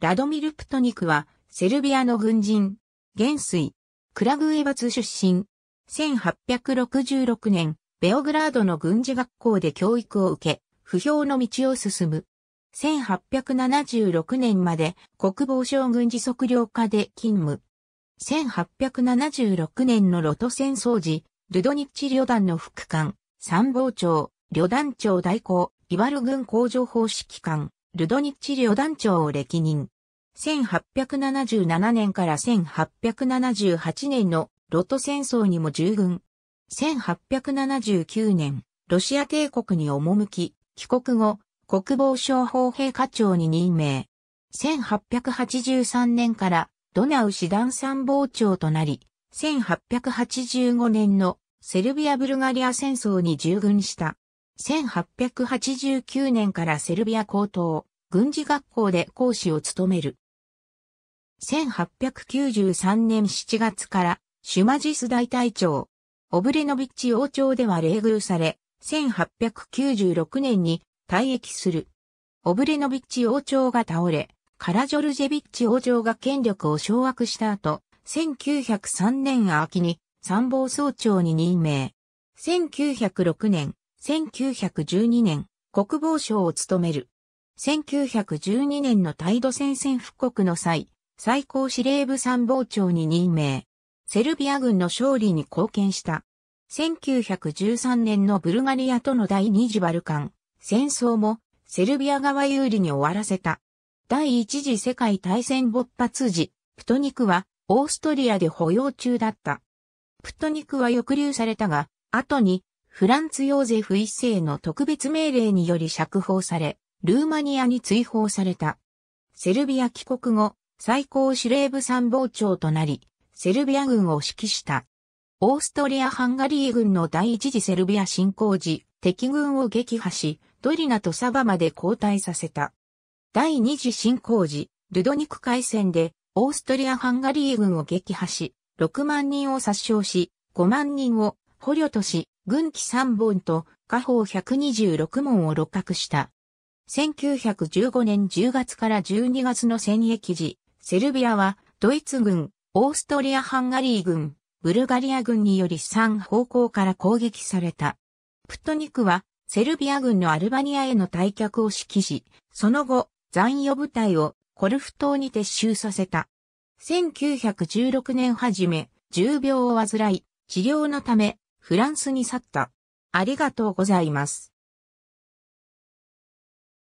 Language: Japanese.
ラドミル・プトニクは、セルビアの軍人、元帥、クラグエバツ出身。1866年、ベオグラードの軍事学校で教育を受け、不評の道を進む。1876年まで国防省軍事測量課で勤務。1876年のロト戦争時、ルドニッチ旅団の副官、参謀長、旅団長代行、イバル軍工場方式官。ルドニッチ旅団長を歴任。1877年から1878年のロト戦争にも従軍。1879年、ロシア帝国に赴き、帰国後、国防省法兵課長に任命。1883年からドナウ師団参謀長となり、1885年のセルビア・ブルガリア戦争に従軍した。1889年からセルビア高等軍事学校で講師を務める。1893年7月からシュマジス大隊長、オブレノビッチ王朝では冷遇され、1896年に退役する。オブレノビッチ王朝が倒れ、カラジョルジェビッチ王朝が権力を掌握した後、1903年秋に参謀総長に任命。1906年、1912年、国防省を務める。1912年の態度戦線復刻の際、最高司令部参謀長に任命。セルビア軍の勝利に貢献した。1913年のブルガリアとの第二次バルカン戦争もセルビア側有利に終わらせた。第一次世界大戦勃発時、プトニクはオーストリアで保養中だった。プトニクは抑留されたが、後にフランツ・ヨーゼフ一世の特別命令により釈放され、ルーマニアに追放された。セルビア帰国後、最高司令部参謀長となり、セルビア軍を指揮した。オーストリア・ハンガリー軍の第一次セルビア侵攻時、敵軍を撃破し、ドリナとサバまで交代させた。第二次侵攻時、ルドニク海戦で、オーストリア・ハンガリー軍を撃破し、6万人を殺傷し、5万人を捕虜とし、軍旗3本と下方126門を六角した。1915年10月から12月の戦役時、セルビアはドイツ軍、オーストリア・ハンガリー軍、ブルガリア軍により3方向から攻撃された。プットニクはセルビア軍のアルバニアへの退却を指揮し、その後、残余部隊をコルフ島に撤収させた。1916年初め、重病を患い、治療のため、フランスに去った。ありがとうございます。